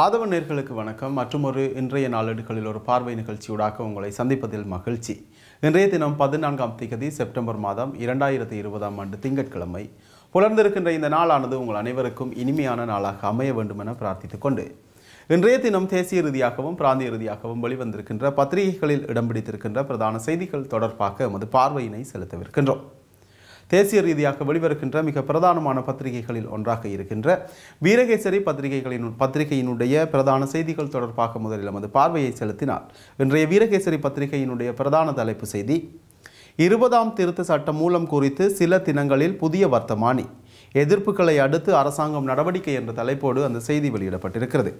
ஆதவ நேர்களுக்கு வணக்கம் மற்றும் ஒரு இன்றைய நாளேடுகளில் ஒரு பார்வை நிகழ்ச்சியூடாக உங்களை சந்திப்பதில் மகிழ்ச்சி இன்றைய தினம் பதினான்காம் தேதி செப்டம்பர் மாதம் இரண்டாயிரத்தி இருபதாம் ஆண்டு திங்கட்கிழமை புலர்ந்திருக்கின்ற இந்த நாளானது உங்கள் அனைவருக்கும் இனிமையான நாளாக அமைய வேண்டும் என பிரார்த்தித்துக் கொண்டு இன்றைய தினம் தேசிய ரீதியாகவும் பிராந்திய ரீதியாகவும் வெளிவந்திருக்கின்ற பத்திரிகைகளில் இடம்பிடித்திருக்கின்ற பிரதான செய்திகள் தொடர்பாக எமது பார்வையினை செலுத்தவிருக்கின்றோம் தேசிய ரீதியாக வெளிவருகின்ற மிக பிரதானமான பத்திரிகைகளில் ஒன்றாக இருக்கின்ற வீரகேசரி பத்திரிகைகளின் பத்திரிகையினுடைய பிரதான செய்திகள் தொடர்பாக முதலில் நமது பார்வையை செலுத்தினார் இன்றைய வீரகேசரி பத்திரிகையினுடைய பிரதான தலைப்பு செய்தி இருபதாம் திருத்த சட்டம் மூலம் குறித்து சில தினங்களில் புதிய வர்த்தமானி எதிர்ப்புகளை அடுத்து அரசாங்கம் நடவடிக்கை என்ற தலைப்போடு அந்த செய்தி வெளியிடப்பட்டிருக்கிறது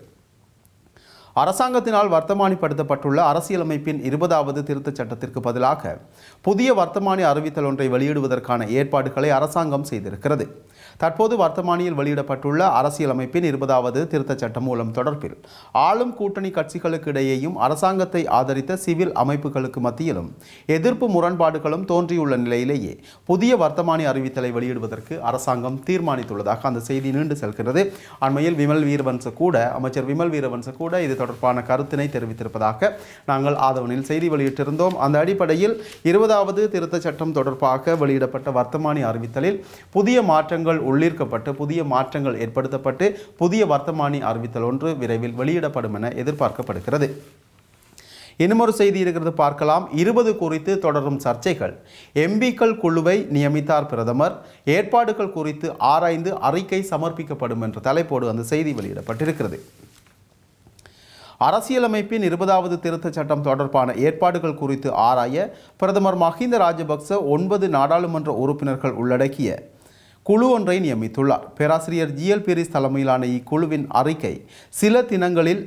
அரசாங்கத்தினால் வர்த்தமானிப்படுத்தப்பட்டுள்ள அரசியலமைப்பின் இருபதாவது திருத்தச் சட்டத்திற்கு பதிலாக புதிய வர்த்தமானி அறிவித்தல் ஒன்றை வெளியிடுவதற்கான ஏற்பாடுகளை அரசாங்கம் செய்திருக்கிறது தற்போது வர்த்தமானியில் வெளியிடப்பட்டுள்ள அரசியலமைப்பின் இருபதாவது திருத்தச் சட்டம் மூலம் தொடர்பில் ஆளும் கூட்டணி கட்சிகளுக்கு இடையேயும் அரசாங்கத்தை ஆதரித்த சிவில் அமைப்புகளுக்கு மத்தியிலும் எதிர்ப்பு முரண்பாடுகளும் தோன்றியுள்ள நிலையிலேயே புதிய வர்த்தமானி அறிவித்தலை வெளியிடுவதற்கு அரசாங்கம் தீர்மானித்துள்ளதாக அந்த செய்தி நீண்டு செல்கிறது அண்மையில் விமல் வீரவன்ச கூட அமைச்சர் விமல் வீரவன்ச கூட இது தொடர்பான கருத்தினை தெரிவித்திருப்பதாக நாங்கள் ஆதவனில் செய்தி வெளியிட்டிருந்தோம் அந்த அடிப்படையில் இருபதாவது திருத்த சட்டம் தொடர்பாக வெளியிடப்பட்ட வர்த்தமானி அறிவித்தலில் புதிய மாற்றங்கள் உள்ளீர்க்கப்பட்டு புதிய மாற்றங்கள் ஏற்படுத்தப்பட்டு புதிய வர்த்தமானி அறிவித்தல் ஒன்று விரைவில் வெளியிடப்படும் என எதிர்பார்க்கப்படுகிறது ஒரு செய்தி இருக்கிறது பார்க்கலாம் இருபது குறித்து தொடரும் சர்ச்சைகள் எம்பிக்கள் குழுவை நியமித்தார் பிரதமர் ஏற்பாடுகள் குறித்து ஆராய்ந்து அறிக்கை சமர்ப்பிக்கப்படும் என்ற தலைப்போடு அந்த செய்தி வெளியிடப்பட்டிருக்கிறது அரசியலமைப்பின் இருபதாவது திருத்த சட்டம் தொடர்பான ஏற்பாடுகள் குறித்து ஆராய பிரதமர் மஹிந்த ராஜபக்ச ஒன்பது நாடாளுமன்ற உறுப்பினர்கள் உள்ளடக்கிய குழு ஒன்றை நியமித்துள்ளார் பேராசிரியர் ஜிஎல் பெரிஸ் தலைமையிலான இக்குழுவின் அறிக்கை சில தினங்களில்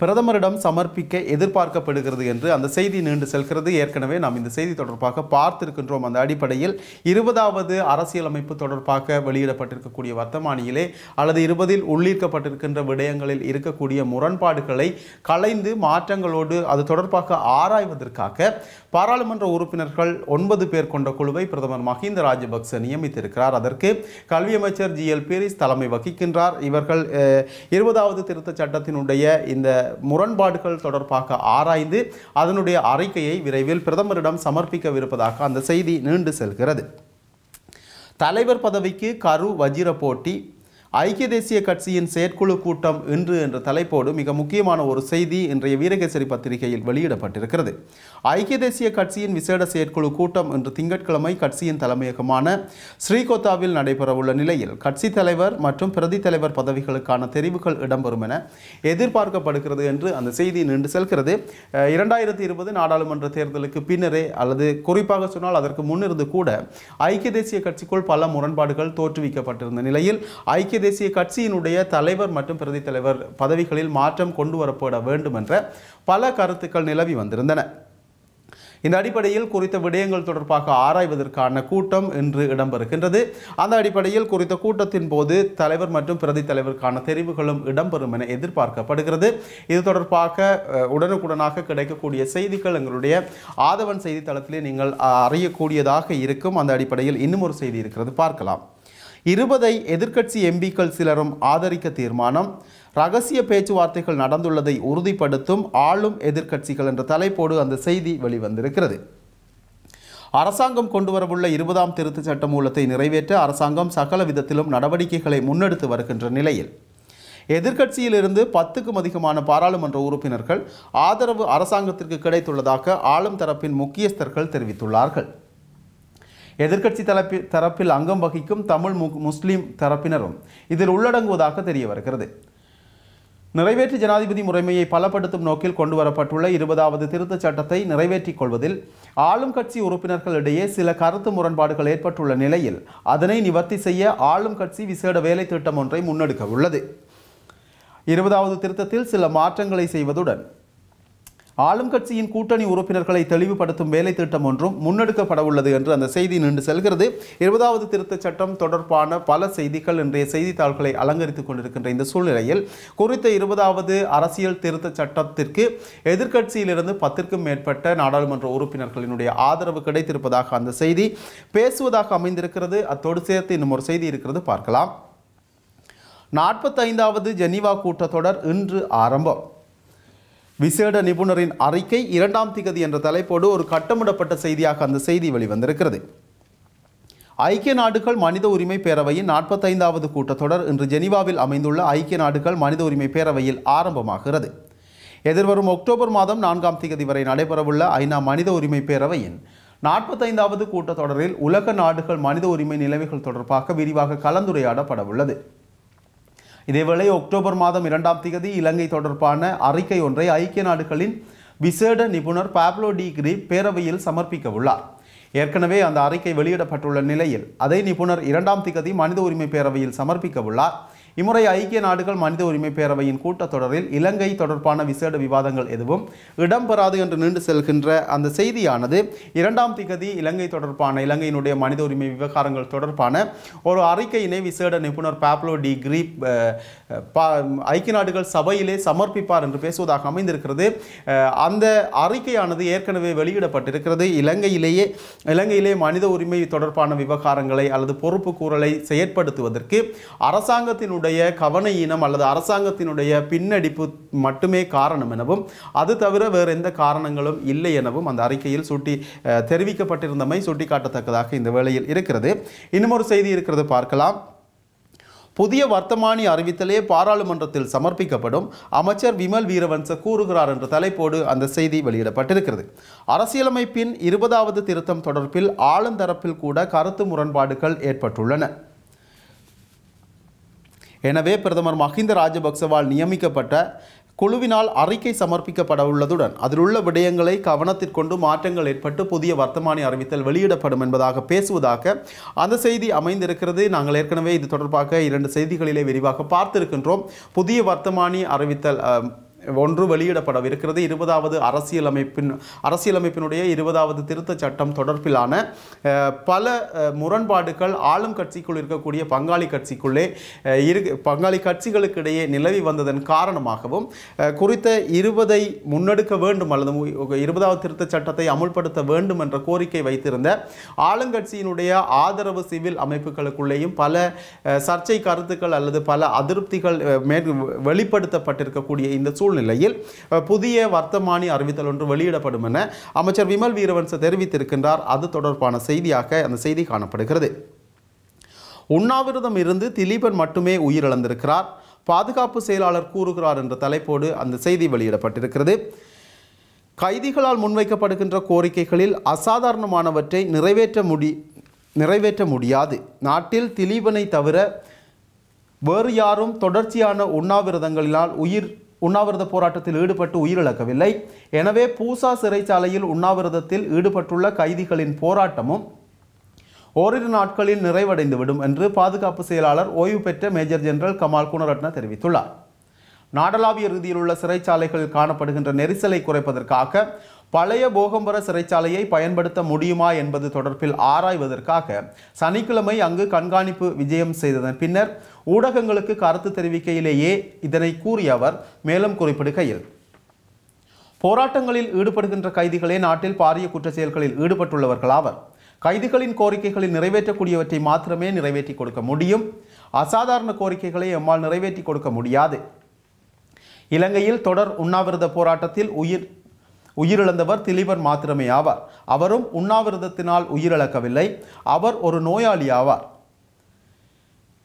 பிரதமரிடம் சமர்ப்பிக்க எதிர்பார்க்கப்படுகிறது என்று அந்த செய்தி நீண்டு செல்கிறது ஏற்கனவே நாம் இந்த செய்தி தொடர்பாக பார்த்திருக்கின்றோம் அந்த அடிப்படையில் இருபதாவது அரசியலமைப்பு தொடர்பாக வெளியிடப்பட்டிருக்கக்கூடிய வர்த்தமானியிலே அல்லது இருபதில் உள்ளீர்க்கப்பட்டிருக்கின்ற விடயங்களில் இருக்கக்கூடிய முரண்பாடுகளை கலைந்து மாற்றங்களோடு அது தொடர்பாக ஆராய்வதற்காக பாராளுமன்ற உறுப்பினர்கள் ஒன்பது பேர் கொண்ட குழுவை பிரதமர் மஹிந்த ராஜபக்ச நியமித்திருக்கிறார் அதற்கு கல்வி அமைச்சர் ஜி எல் பீரிஸ் தலைமை வகிக்கின்றார் இவர்கள் இருபதாவது திருத்த சட்டத்தினுடைய இந்த முரண்பாடுகள் தொடர்பாக ஆராய்ந்து அதனுடைய அறிக்கையை விரைவில் பிரதமரிடம் சமர்ப்பிக்கவிருப்பதாக அந்த செய்தி நீண்டு செல்கிறது தலைவர் பதவிக்கு கரு வஜிர போட்டி ஐக்கிய தேசிய கட்சியின் செயற்குழு கூட்டம் இன்று என்ற தலைப்போடு மிக முக்கியமான ஒரு செய்தி இன்றைய வீரகேசரி பத்திரிகையில் வெளியிடப்பட்டிருக்கிறது ஐக்கிய தேசிய கட்சியின் விசேட செயற்குழு கூட்டம் இன்று திங்கட்கிழமை கட்சியின் தலைமையகமான ஸ்ரீகோத்தாவில் நடைபெறவுள்ள நிலையில் கட்சி தலைவர் மற்றும் பிரதி தலைவர் பதவிகளுக்கான தெரிவுகள் இடம்பெறும் என எதிர்பார்க்கப்படுகிறது என்று அந்த செய்தி நின்று செல்கிறது இரண்டாயிரத்தி இருபது நாடாளுமன்ற தேர்தலுக்கு பின்னரே அல்லது குறிப்பாக சொன்னால் அதற்கு முன்னிருந்து கூட ஐக்கிய தேசிய கட்சிக்குள் பல முரண்பாடுகள் தோற்றுவிக்கப்பட்டிருந்த நிலையில் ஐக்கிய ஐக்கிய தேசிய கட்சியினுடைய தலைவர் மற்றும் பிரதி தலைவர் பதவிகளில் மாற்றம் கொண்டு வரப்பட வேண்டும் என்ற பல கருத்துக்கள் நிலவி வந்திருந்தன இந்த அடிப்படையில் குறித்த விடயங்கள் தொடர்பாக ஆராய்வதற்கான கூட்டம் இன்று இடம்பெறுகின்றது அந்த அடிப்படையில் குறித்த கூட்டத்தின் போது தலைவர் மற்றும் பிரதி தலைவருக்கான தெரிவுகளும் இடம்பெறும் என எதிர்பார்க்கப்படுகிறது இது தொடர்பாக உடனுக்குடனாக கிடைக்கக்கூடிய செய்திகள் எங்களுடைய ஆதவன் செய்தித்தளத்திலே நீங்கள் அறியக்கூடியதாக இருக்கும் அந்த அடிப்படையில் இன்னும் ஒரு செய்தி இருக்கிறது பார்க்கலாம் இருபதை எதிர்க்கட்சி எம்பிக்கள் சிலரும் ஆதரிக்க தீர்மானம் ரகசிய பேச்சுவார்த்தைகள் நடந்துள்ளதை உறுதிப்படுத்தும் ஆளும் எதிர்க்கட்சிகள் என்ற தலைப்போடு அந்த செய்தி வெளிவந்திருக்கிறது அரசாங்கம் கொண்டுவரவுள்ள இருபதாம் திருத்தச் சட்ட மூலத்தை நிறைவேற்ற அரசாங்கம் சகல விதத்திலும் நடவடிக்கைகளை முன்னெடுத்து வருகின்ற நிலையில் எதிர்க்கட்சியிலிருந்து பத்துக்கும் அதிகமான பாராளுமன்ற உறுப்பினர்கள் ஆதரவு அரசாங்கத்திற்கு கிடைத்துள்ளதாக ஆளும் தரப்பின் முக்கியஸ்தர்கள் தெரிவித்துள்ளார்கள் எதிர்க்கட்சி தரப்பி தரப்பில் அங்கம் வகிக்கும் தமிழ் முஸ்லீம் தரப்பினரும் இதில் உள்ளடங்குவதாக தெரிய வருகிறது நிறைவேற்று ஜனாதிபதி முறைமையை பலப்படுத்தும் நோக்கில் கொண்டுவரப்பட்டுள்ள இருபதாவது திருத்தச் சட்டத்தை நிறைவேற்றிக் கொள்வதில் ஆளும் கட்சி உறுப்பினர்களிடையே சில கருத்து முரண்பாடுகள் ஏற்பட்டுள்ள நிலையில் அதனை நிவர்த்தி செய்ய ஆளும் கட்சி விசேட வேலை திட்டம் ஒன்றை முன்னெடுக்க உள்ளது இருபதாவது திருத்தத்தில் சில மாற்றங்களை செய்வதுடன் ஆளும் கட்சியின் கூட்டணி உறுப்பினர்களை தெளிவுபடுத்தும் வேலை திட்டம் ஒன்றும் முன்னெடுக்கப்பட உள்ளது என்று அந்த செய்தி நின்று செல்கிறது இருபதாவது திருத்தச் சட்டம் தொடர்பான பல செய்திகள் இன்றைய செய்தித்தாள்களை அலங்கரித்துக் கொண்டிருக்கின்ற இந்த சூழ்நிலையில் குறித்த இருபதாவது அரசியல் திருத்தச் சட்டத்திற்கு எதிர்க்கட்சியிலிருந்து பத்திற்கும் மேற்பட்ட நாடாளுமன்ற உறுப்பினர்களினுடைய ஆதரவு கிடைத்திருப்பதாக அந்த செய்தி பேசுவதாக அமைந்திருக்கிறது அத்தோடு சேர்த்து இன்னும் ஒரு செய்தி இருக்கிறது பார்க்கலாம் நாற்பத்தைந்தாவது ஜெனீவா கூட்டத்தொடர் இன்று ஆரம்பம் விசேட நிபுணரின் அறிக்கை இரண்டாம் திகதி என்ற தலைப்போடு ஒரு கட்டமிடப்பட்ட செய்தியாக அந்த செய்தி வெளிவந்திருக்கிறது ஐக்கிய நாடுகள் மனித உரிமை பேரவையின் நாற்பத்தைந்தாவது கூட்டத்தொடர் இன்று ஜெனிவாவில் அமைந்துள்ள ஐக்கிய நாடுகள் மனித உரிமை பேரவையில் ஆரம்பமாகிறது எதிர்வரும் அக்டோபர் மாதம் நான்காம் திகதி வரை நடைபெறவுள்ள ஐநா மனித உரிமை பேரவையின் நாற்பத்தைந்தாவது கூட்டத்தொடரில் உலக நாடுகள் மனித உரிமை நிலைமைகள் தொடர்பாக விரிவாக கலந்துரையாடப்பட உள்ளது இதேவேளை அக்டோபர் மாதம் இரண்டாம் தேதி இலங்கை தொடர்பான அறிக்கை ஒன்றை ஐக்கிய நாடுகளின் விசேட நிபுணர் பாப்லோ டி கிரி பேரவையில் சமர்ப்பிக்க உள்ளார் ஏற்கனவே அந்த அறிக்கை வெளியிடப்பட்டுள்ள நிலையில் அதே நிபுணர் இரண்டாம் திகதி மனித உரிமை பேரவையில் சமர்ப்பிக்க உள்ளார் இம்முறை ஐக்கிய நாடுகள் மனித உரிமை பேரவையின் கூட்டத்தொடரில் இலங்கை தொடர்பான விசேட விவாதங்கள் எதுவும் இடம்பெறாது என்று நீண்டு செல்கின்ற அந்த செய்தியானது இரண்டாம் திகதி இலங்கை தொடர்பான இலங்கையினுடைய மனித உரிமை விவகாரங்கள் தொடர்பான ஒரு அறிக்கையினை விசேட நிபுணர் பாப்லோ டி கிரீப் ஐக்கிய நாடுகள் சபையிலே சமர்ப்பிப்பார் என்று பேசுவதாக அமைந்திருக்கிறது அந்த அறிக்கையானது ஏற்கனவே வெளியிடப்பட்டிருக்கிறது இலங்கையிலேயே இலங்கையிலே மனித உரிமை தொடர்பான விவகாரங்களை அல்லது பொறுப்பு கூறலை செயற்படுத்துவதற்கு அரசாங்கத்தினுடைய அரசினுடைய கவன அல்லது அரசாங்கத்தினுடைய பின்னடிப்பு மட்டுமே காரணம் எனவும் அது தவிர வேறு எந்த காரணங்களும் இல்லை எனவும் அந்த அறிக்கையில் சுட்டி தெரிவிக்கப்பட்டிருந்தமை சுட்டிக்காட்டத்தக்கதாக இந்த வேளையில் இருக்கிறது இன்னும் ஒரு செய்தி இருக்கிறது பார்க்கலாம் புதிய வர்த்தமானி அறிவித்தலே பாராளுமன்றத்தில் சமர்ப்பிக்கப்படும் அமைச்சர் விமல் வீரவன்ச கூறுகிறார் என்ற தலைப்போடு அந்த செய்தி வெளியிடப்பட்டிருக்கிறது அரசியலமைப்பின் இருபதாவது திருத்தம் தொடர்பில் ஆளுந்தரப்பில் கூட கருத்து முரண்பாடுகள் ஏற்பட்டுள்ளன எனவே பிரதமர் மஹிந்த ராஜபக்சவால் நியமிக்கப்பட்ட குழுவினால் அறிக்கை சமர்ப்பிக்கப்பட உள்ளதுடன் அதில் உள்ள விடயங்களை கவனத்திற்கொண்டு மாற்றங்கள் ஏற்பட்டு புதிய வர்த்தமானி அறிவித்தல் வெளியிடப்படும் என்பதாக பேசுவதாக அந்த செய்தி அமைந்திருக்கிறது நாங்கள் ஏற்கனவே இது தொடர்பாக இரண்டு செய்திகளிலே விரிவாக பார்த்திருக்கின்றோம் புதிய வர்த்தமானி அறிவித்தல் ஒன்று வெளியிடப்படவிருக்கிறது இருபதாவது அரசியலமைப்பின் அரசியலமைப்பினுடைய இருபதாவது திருத்த சட்டம் தொடர்பிலான பல முரண்பாடுகள் ஆளும் கட்சிக்குள் இருக்கக்கூடிய பங்காளி கட்சிக்குள்ளே இரு பங்காளி கட்சிகளுக்கிடையே நிலவி வந்ததன் காரணமாகவும் குறித்த இருபதை முன்னெடுக்க வேண்டும் அல்லது இருபதாவது திருத்த சட்டத்தை அமுல்படுத்த வேண்டும் என்ற கோரிக்கை வைத்திருந்த ஆளுங்கட்சியினுடைய ஆதரவு சிவில் அமைப்புகளுக்குள்ளேயும் பல சர்ச்சை கருத்துக்கள் அல்லது பல அதிருப்திகள் வெளிப்படுத்தப்பட்டிருக்கக்கூடிய இந்த சூழ்நிலை சூழ்நிலையில் புதிய வர்த்தமானி அறிவித்தல் ஒன்று வெளியிடப்படும் என அமைச்சர் விமல் வீரவன்ச தெரிவித்திருக்கின்றார் அது தொடர்பான செய்தியாக அந்த செய்தி காணப்படுகிறது உண்ணாவிரதம் இருந்து திலீபன் மட்டுமே உயிரிழந்திருக்கிறார் பாதுகாப்பு செயலாளர் கூறுகிறார் என்ற தலைப்போடு அந்த செய்தி வெளியிடப்பட்டிருக்கிறது கைதிகளால் முன்வைக்கப்படுகின்ற கோரிக்கைகளில் அசாதாரணமானவற்றை நிறைவேற்ற முடி நிறைவேற்ற முடியாது நாட்டில் திலீபனை தவிர வேறு யாரும் தொடர்ச்சியான உண்ணாவிரதங்களினால் உயிர் உண்ணாவிரத போராட்டத்தில் ஈடுபட்டு உயிரிழக்கவில்லை எனவே பூசா சிறைச்சாலையில் உண்ணாவிரதத்தில் ஈடுபட்டுள்ள கைதிகளின் போராட்டமும் ஓரிரு நாட்களில் நிறைவடைந்துவிடும் என்று பாதுகாப்பு செயலாளர் ஓய்வு பெற்ற மேஜர் ஜெனரல் கமால் குணரத்ன தெரிவித்துள்ளார் நாடளாவிய ரீதியில் உள்ள சிறைச்சாலைகளில் காணப்படுகின்ற நெரிசலை குறைப்பதற்காக பழைய போகம்பர சிறைச்சாலையை பயன்படுத்த முடியுமா என்பது தொடர்பில் ஆராய்வதற்காக சனிக்கிழமை அங்கு கண்காணிப்பு விஜயம் செய்ததன் பின்னர் ஊடகங்களுக்கு கருத்து தெரிவிக்கையிலேயே இதனை கூறிய அவர் மேலும் குறிப்பிடுகையில் போராட்டங்களில் ஈடுபடுகின்ற கைதிகளே நாட்டில் பாரிய குற்ற செயல்களில் ஈடுபட்டுள்ளவர்களாவர் கைதிகளின் கோரிக்கைகளை நிறைவேற்றக்கூடியவற்றை மாத்திரமே நிறைவேற்றி கொடுக்க முடியும் அசாதாரண கோரிக்கைகளை எம்மால் நிறைவேற்றி கொடுக்க முடியாது இலங்கையில் தொடர் உண்ணாவிரத போராட்டத்தில் உயிர் உயிரிழந்தவர் திலீபர் மாத்திரமே ஆவார் அவரும் உண்ணாவிரதத்தினால் உயிரிழக்கவில்லை அவர் ஒரு நோயாளி ஆவார்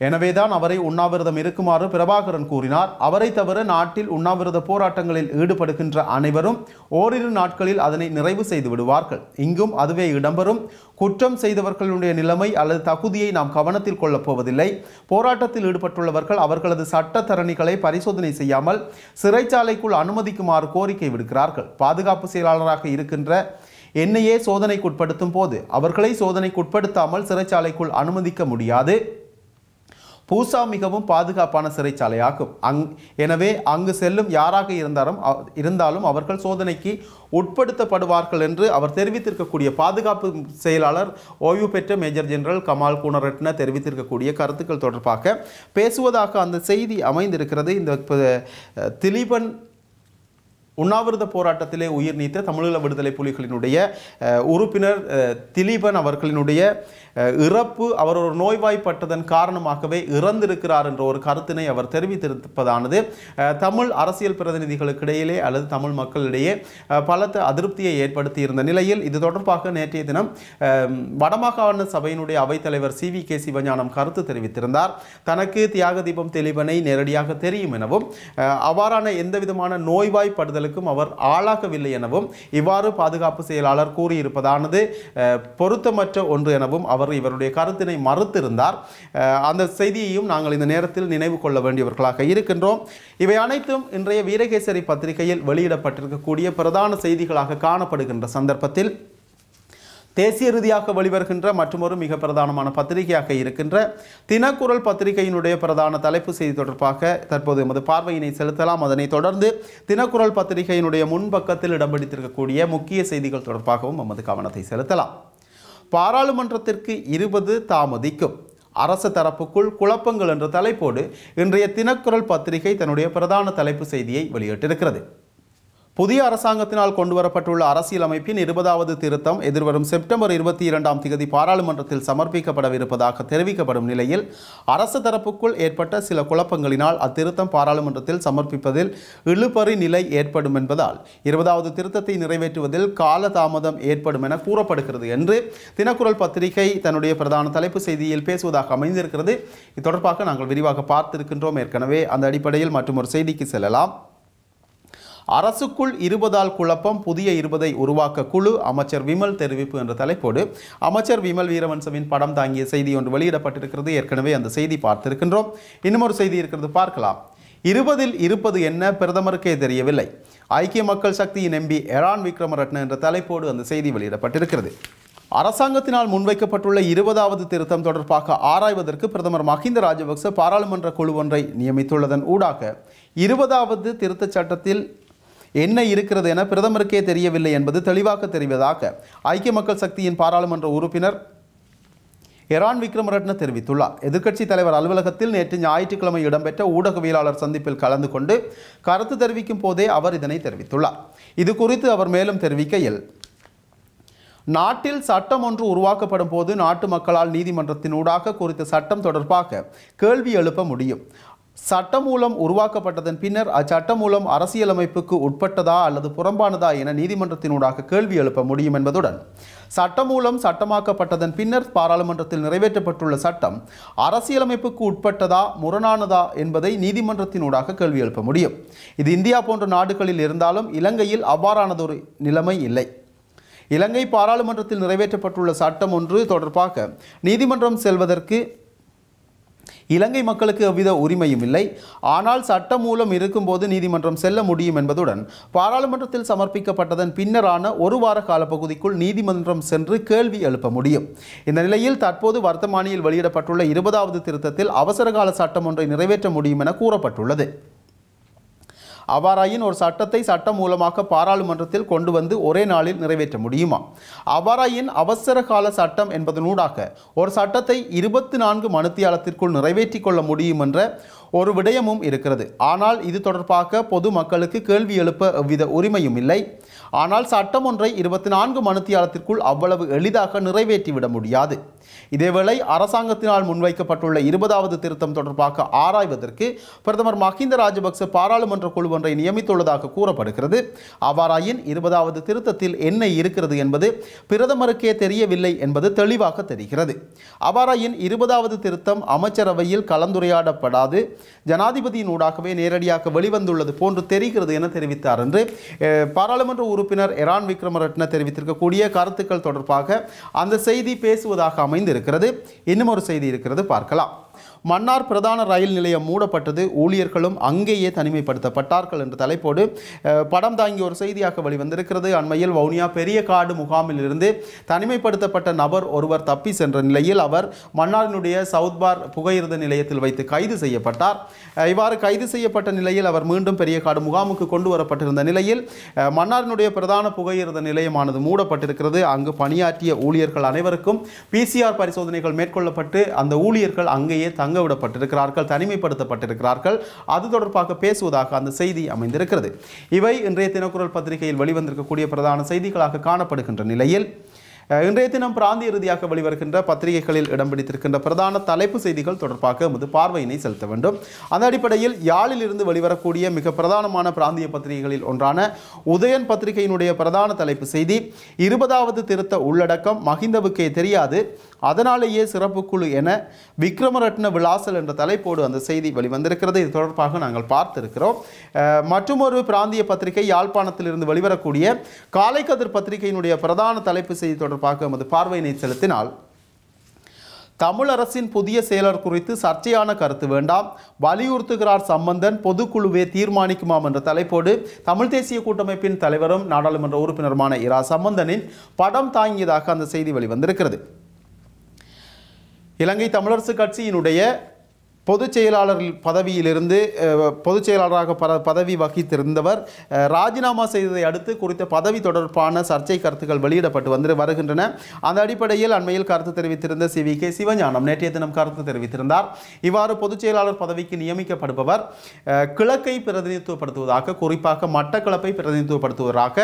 எனவேதான் அவரை உண்ணாவிரதம் இருக்குமாறு பிரபாகரன் கூறினார் அவரை தவிர நாட்டில் உண்ணாவிரத போராட்டங்களில் ஈடுபடுகின்ற அனைவரும் ஓரிரு நாட்களில் அதனை நிறைவு செய்து விடுவார்கள் இங்கும் அதுவே இடம்பெறும் குற்றம் செய்தவர்களுடைய நிலைமை அல்லது தகுதியை நாம் கவனத்தில் கொள்ளப் போவதில்லை போராட்டத்தில் ஈடுபட்டுள்ளவர்கள் அவர்களது சட்டத்தரணிகளை பரிசோதனை செய்யாமல் சிறைச்சாலைக்குள் அனுமதிக்குமாறு கோரிக்கை விடுக்கிறார்கள் பாதுகாப்பு செயலாளராக இருக்கின்ற என்னையே சோதனைக்குட்படுத்தும் போது அவர்களை சோதனைக்குட்படுத்தாமல் சிறைச்சாலைக்குள் அனுமதிக்க முடியாது பூசா மிகவும் பாதுகாப்பான சிறைச்சாலையாகும் அங் எனவே அங்கு செல்லும் யாராக இருந்தாலும் இருந்தாலும் அவர்கள் சோதனைக்கு உட்படுத்தப்படுவார்கள் என்று அவர் தெரிவித்திருக்கக்கூடிய பாதுகாப்பு செயலாளர் ஓய்வு பெற்ற மேஜர் ஜெனரல் கமால் குணரட்ன தெரிவித்திருக்கக்கூடிய கருத்துக்கள் தொடர்பாக பேசுவதாக அந்த செய்தி அமைந்திருக்கிறது இந்த திலீபன் உண்ணாவிரத போராட்டத்திலே உயிர் நீத்த தமிழீழ விடுதலை புலிகளினுடைய உறுப்பினர் திலீபன் அவர்களினுடைய இறப்பு அவர் ஒரு நோய்வாய்ப்பட்டதன் காரணமாகவே இறந்திருக்கிறார் என்ற ஒரு கருத்தினை அவர் தெரிவித்திருப்பதானது தமிழ் அரசியல் பிரதிநிதிகளுக்கிடையிலே அல்லது தமிழ் மக்களிடையே பலத்த அதிருப்தியை ஏற்படுத்தியிருந்த நிலையில் இது தொடர்பாக நேற்றைய தினம் வடமாகாண சபையினுடைய அவைத்தலைவர் சி வி கே சிவஞானம் கருத்து தெரிவித்திருந்தார் தனக்கு தியாக தீபம் தெளிவனை நேரடியாக தெரியும் எனவும் அவ்வாறான எந்தவிதமான நோய்வாய்ப்படுதல் தாக்குதலுக்கும் அவர் ஆளாகவில்லை எனவும் இவ்வாறு பாதுகாப்பு செயலாளர் கூறியிருப்பதானது பொருத்தமற்ற ஒன்று எனவும் அவர் இவருடைய கருத்தினை மறுத்திருந்தார் அந்த செய்தியையும் நாங்கள் இந்த நேரத்தில் நினைவு கொள்ள வேண்டியவர்களாக இருக்கின்றோம் இவை அனைத்தும் இன்றைய வீரகேசரி பத்திரிகையில் வெளியிடப்பட்டிருக்கக்கூடிய பிரதான செய்திகளாக காணப்படுகின்ற சந்தர்ப்பத்தில் தேசிய ரீதியாக வெளிவருகின்ற மற்றொரு மிக பிரதானமான பத்திரிகையாக இருக்கின்ற தினக்குரல் பத்திரிகையினுடைய பிரதான தலைப்பு செய்தி தொடர்பாக தற்போது எமது பார்வையினை செலுத்தலாம் அதனைத் தொடர்ந்து தினக்குரல் பத்திரிகையினுடைய முன்பக்கத்தில் இடம் பிடித்திருக்கக்கூடிய முக்கிய செய்திகள் தொடர்பாகவும் எமது கவனத்தை செலுத்தலாம் பாராளுமன்றத்திற்கு இருபது தாமதிக்கும் அரசு தரப்புக்குள் குழப்பங்கள் என்ற தலைப்போடு இன்றைய தினக்குரல் பத்திரிகை தன்னுடைய பிரதான தலைப்பு செய்தியை வெளியிட்டிருக்கிறது புதிய அரசாங்கத்தினால் கொண்டு வரப்பட்டுள்ள அரசியலமைப்பின் இருபதாவது திருத்தம் எதிர்வரும் செப்டம்பர் இருபத்தி இரண்டாம் தேதி பாராளுமன்றத்தில் சமர்ப்பிக்கப்படவிருப்பதாக தெரிவிக்கப்படும் நிலையில் அரசு தரப்புக்குள் ஏற்பட்ட சில குழப்பங்களினால் அத்திருத்தம் பாராளுமன்றத்தில் சமர்ப்பிப்பதில் இழுபறி நிலை ஏற்படும் என்பதால் இருபதாவது திருத்தத்தை நிறைவேற்றுவதில் காலதாமதம் ஏற்படும் என கூறப்படுகிறது என்று தினக்குரல் பத்திரிகை தன்னுடைய பிரதான தலைப்பு செய்தியில் பேசுவதாக அமைந்திருக்கிறது இது தொடர்பாக நாங்கள் விரிவாக பார்த்திருக்கின்றோம் ஏற்கனவே அந்த அடிப்படையில் மற்றும் ஒரு செய்திக்கு செல்லலாம் அரசுக்குள் இருபதால் குழப்பம் புதிய இருபதை உருவாக்க குழு அமைச்சர் விமல் தெரிவிப்பு என்ற தலைப்போடு அமைச்சர் விமல் வீரவன்சவின் படம் தாங்கிய செய்தி ஒன்று வெளியிடப்பட்டிருக்கிறது ஏற்கனவே அந்த செய்தி பார்த்திருக்கின்றோம் இன்னும் ஒரு செய்தி இருக்கிறது பார்க்கலாம் இருபதில் இருப்பது என்ன பிரதமருக்கே தெரியவில்லை ஐக்கிய மக்கள் சக்தியின் எம்பி எரான் விக்ரமரட்ன என்ற தலைப்போடு அந்த செய்தி வெளியிடப்பட்டிருக்கிறது அரசாங்கத்தினால் முன்வைக்கப்பட்டுள்ள இருபதாவது திருத்தம் தொடர்பாக ஆராய்வதற்கு பிரதமர் மஹிந்த ராஜபக்ச பாராளுமன்ற குழு ஒன்றை நியமித்துள்ளதன் ஊடாக இருபதாவது திருத்தச் சட்டத்தில் என்ன இருக்கிறது என பிரதமருக்கே தெரியவில்லை என்பது தெளிவாக தெரிவதாக ஐக்கிய மக்கள் சக்தியின் பாராளுமன்ற உறுப்பினர் எரான் விக்ரமரட்ன தெரிவித்துள்ளார் எதிர்க்கட்சித் தலைவர் அலுவலகத்தில் நேற்று ஞாயிற்றுக்கிழமை இடம்பெற்ற ஊடகவியலாளர் சந்திப்பில் கலந்து கொண்டு கருத்து தெரிவிக்கும் போதே அவர் இதனை தெரிவித்துள்ளார் இது குறித்து அவர் மேலும் தெரிவிக்கையில் நாட்டில் சட்டம் ஒன்று உருவாக்கப்படும் போது நாட்டு மக்களால் நீதிமன்றத்தின் ஊடாக குறித்த சட்டம் தொடர்பாக கேள்வி எழுப்ப முடியும் சட்டமூலம் உருவாக்கப்பட்டதன் பின்னர் அச்சட்டமூலம் அரசியலமைப்புக்கு உட்பட்டதா அல்லது புறம்பானதா என நீதிமன்றத்தினூடாக கேள்வி எழுப்ப முடியும் என்பதுடன் சட்டமூலம் சட்டமாக்கப்பட்டதன் பின்னர் பாராளுமன்றத்தில் நிறைவேற்றப்பட்டுள்ள சட்டம் அரசியலமைப்புக்கு உட்பட்டதா முரணானதா என்பதை நீதிமன்றத்தினூடாக கேள்வி எழுப்ப முடியும் இது இந்தியா போன்ற நாடுகளில் இருந்தாலும் இலங்கையில் அவ்வாறானதொரு நிலைமை இல்லை இலங்கை பாராளுமன்றத்தில் நிறைவேற்றப்பட்டுள்ள சட்டம் ஒன்று தொடர்பாக நீதிமன்றம் செல்வதற்கு இலங்கை மக்களுக்கு எவ்வித உரிமையும் இல்லை ஆனால் இருக்கும் இருக்கும்போது நீதிமன்றம் செல்ல முடியும் என்பதுடன் பாராளுமன்றத்தில் சமர்ப்பிக்கப்பட்டதன் பின்னரான ஒரு வார காலப்பகுதிக்குள் நீதிமன்றம் சென்று கேள்வி எழுப்ப முடியும் இந்த நிலையில் தற்போது வர்த்தமானியில் வெளியிடப்பட்டுள்ள இருபதாவது திருத்தத்தில் அவசரகால சட்டம் ஒன்றை நிறைவேற்ற முடியும் என கூறப்பட்டுள்ளது அவ்வாறாயின் ஒரு சட்டத்தை சட்டம் மூலமாக பாராளுமன்றத்தில் கொண்டு வந்து ஒரே நாளில் நிறைவேற்ற முடியுமா அவ்வாறாயின் அவசர கால சட்டம் என்பதனூடாக ஒரு சட்டத்தை இருபத்தி நான்கு மனுத்தியாலத்திற்குள் நிறைவேற்றி கொள்ள முடியும் என்ற ஒரு விடயமும் இருக்கிறது ஆனால் இது தொடர்பாக பொது மக்களுக்கு கேள்வி எழுப்ப எவ்வித உரிமையும் இல்லை ஆனால் சட்டம் ஒன்றை இருபத்தி நான்கு மனுத்தியாலத்திற்குள் அவ்வளவு எளிதாக நிறைவேற்றிவிட முடியாது இதேவேளை அரசாங்கத்தினால் முன்வைக்கப்பட்டுள்ள இருபதாவது திருத்தம் தொடர்பாக ஆராய்வதற்கு பிரதமர் மஹிந்த ராஜபக்ச பாராளுமன்ற குழு ஒன்றை நியமித்துள்ளதாக கூறப்படுகிறது அவ்வாறாயின் இருபதாவது திருத்தத்தில் என்ன இருக்கிறது என்பது பிரதமருக்கே தெரியவில்லை என்பது தெளிவாக தெரிகிறது அவ்வாறாயின் இருபதாவது திருத்தம் அமைச்சரவையில் கலந்துரையாடப்படாது ஜனாதிபதியினூடாகவே நேரடியாக வெளிவந்துள்ளது போன்று தெரிகிறது என தெரிவித்தார் என்று பாராளுமன்ற உறுப்பினர் எரான் விக்ரமரட்ன தெரிவித்திருக்கக்கூடிய கருத்துக்கள் தொடர்பாக அந்த செய்தி பேசுவதாக அமைந்திருக்கிறது இருக்கிறது இன்னும் ஒரு செய்தி இருக்கிறது பார்க்கலாம் மன்னார் பிரதான ரயில் நிலையம் மூடப்பட்டது ஊழியர்களும் அங்கேயே தனிமைப்படுத்தப்பட்டார்கள் என்ற தலைப்போடு படம் தாங்கி ஒரு செய்தியாக வெளிவந்திருக்கிறது அண்மையில் வவுனியா பெரிய காடு முகாமில் இருந்து தனிமைப்படுத்தப்பட்ட நபர் ஒருவர் தப்பி சென்ற நிலையில் அவர் மன்னாரினுடைய சவுத் பார் புகையிருந்த நிலையத்தில் வைத்து கைது செய்யப்பட்டார் இவ்வாறு கைது செய்யப்பட்ட நிலையில் அவர் மீண்டும் பெரிய காடு முகாமுக்கு கொண்டு வரப்பட்டிருந்த நிலையில் மன்னாரினுடைய பிரதான புகையிருந்த நிலையமானது மூடப்பட்டிருக்கிறது அங்கு பணியாற்றிய ஊழியர்கள் அனைவருக்கும் பிசிஆர் பரிசோதனைகள் மேற்கொள்ளப்பட்டு அந்த ஊழியர்கள் அங்கேயே தங்க தங்க விடப்பட்டிருக்கிறார்கள் தனிமைப்படுத்தப்பட்டிருக்கிறார்கள் அது தொடர்பாக பேசுவதாக அந்த செய்தி அமைந்திருக்கிறது இவை இன்றைய தினக்குரல் பத்திரிகையில் வெளிவந்திருக்கக்கூடிய பிரதான செய்திகளாக காணப்படுகின்ற நிலையில் இன்றைய தினம் பிராந்திய இறுதியாக வெளிவருகின்ற பத்திரிகைகளில் இடம் பிடித்திருக்கின்ற பிரதான தலைப்பு செய்திகள் தொடர்பாக எமது பார்வையினை செலுத்த வேண்டும் அந்த அடிப்படையில் யாழில் இருந்து வெளிவரக்கூடிய மிக பிரதானமான பிராந்திய பத்திரிகைகளில் ஒன்றான உதயன் பத்திரிகையினுடைய பிரதான தலைப்பு செய்தி இருபதாவது திருத்த உள்ளடக்கம் மகிந்தவுக்கே தெரியாது அதனாலேயே சிறப்பு குழு என விக்ரமரட்ன விலாசல் என்ற தலைப்போடு அந்த செய்தி வெளிவந்திருக்கிறது இது தொடர்பாக நாங்கள் பார்த்திருக்கிறோம் மற்றொரு பிராந்திய பத்திரிகை யாழ்ப்பாணத்திலிருந்து வெளிவரக்கூடிய காலைக்கதிர் பத்திரிகையினுடைய பிரதான தலைப்பு செய்தி தொடர்பாக எமது பார்வையினை செலுத்தினால் தமிழரசின் புதிய செயலர் குறித்து சர்ச்சையான கருத்து வேண்டாம் வலியுறுத்துகிறார் சம்பந்தன் பொதுக்குழுவே தீர்மானிக்குமாம் என்ற தலைப்போடு தமிழ் தேசிய கூட்டமைப்பின் தலைவரும் நாடாளுமன்ற உறுப்பினருமான இரா சம்பந்தனின் படம் தாங்கியதாக அந்த செய்தி வெளிவந்திருக்கிறது இலங்கை தமிழரசு கட்சியினுடைய பொதுச் செயலாளர் பதவியிலிருந்து பொதுச் செயலாளராக ப பதவி வகித்திருந்தவர் ராஜினாமா செய்ததை அடுத்து குறித்த பதவி தொடர்பான சர்ச்சை கருத்துக்கள் வெளியிடப்பட்டு வந்து வருகின்றன அந்த அடிப்படையில் அண்மையில் கருத்து தெரிவித்திருந்த சி வி கே சிவஞானம் நேற்றைய தினம் கருத்து தெரிவித்திருந்தார் இவ்வாறு பொதுச் செயலாளர் பதவிக்கு நியமிக்கப்படுபவர் கிழக்கை பிரதிநிதித்துவப்படுத்துவதாக குறிப்பாக மட்டக்கிழப்பை பிரதிநிதித்துவப்படுத்துவதாக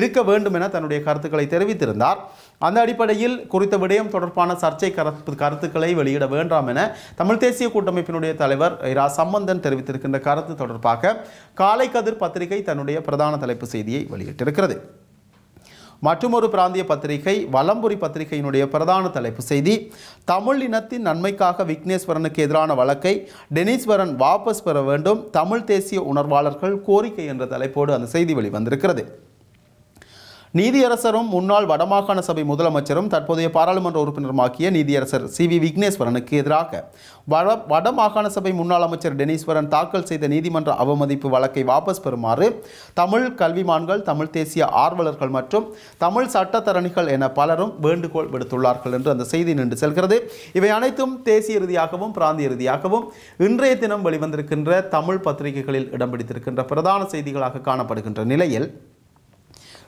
இருக்க வேண்டும் என தன்னுடைய கருத்துக்களை தெரிவித்திருந்தார் அந்த அடிப்படையில் குறித்த விடயம் தொடர்பான சர்ச்சை கருத்து கருத்துக்களை வெளியிட வேண்டாம் என தமிழ் தேசிய கூட்டமை அமைப்பினுடைய தலைவர் இரா சம்பந்தன் தெரிவித்திருக்கின்ற கருத்து தொடர்பாக காலை கதிர் பத்திரிகை தன்னுடைய பிரதான தலைப்பு செய்தியை வெளியிட்டிருக்கிறது மற்றொரு பிராந்திய பத்திரிகை வலம்புரி பத்திரிகையினுடைய பிரதான தலைப்பு செய்தி தமிழ் இனத்தின் நன்மைக்காக விக்னேஸ்வரனுக்கு எதிரான வழக்கை டெனிஸ்வரன் வாபஸ் பெற வேண்டும் தமிழ் தேசிய உணர்வாளர்கள் கோரிக்கை என்ற தலைப்போடு அந்த செய்தி வெளிவந்திருக்கிறது நீதியரசரும் முன்னாள் வடமாகாண சபை முதலமைச்சரும் தற்போதைய பாராளுமன்ற உறுப்பினருமாக்கிய நீதியரசர் சி வி விக்னேஸ்வரனுக்கு எதிராக வட வடமாகாண சபை முன்னாள் அமைச்சர் டெனீஸ்வரன் தாக்கல் செய்த நீதிமன்ற அவமதிப்பு வழக்கை வாபஸ் பெறுமாறு தமிழ் கல்விமான்கள் தமிழ் தேசிய ஆர்வலர்கள் மற்றும் தமிழ் சட்டத்தரணிகள் என பலரும் வேண்டுகோள் விடுத்துள்ளார்கள் என்று அந்த செய்தி நின்று செல்கிறது இவை அனைத்தும் தேசிய ரீதியாகவும் பிராந்திய ரீதியாகவும் இன்றைய தினம் வெளிவந்திருக்கின்ற தமிழ் பத்திரிகைகளில் இடம் பிடித்திருக்கின்ற பிரதான செய்திகளாக காணப்படுகின்ற நிலையில்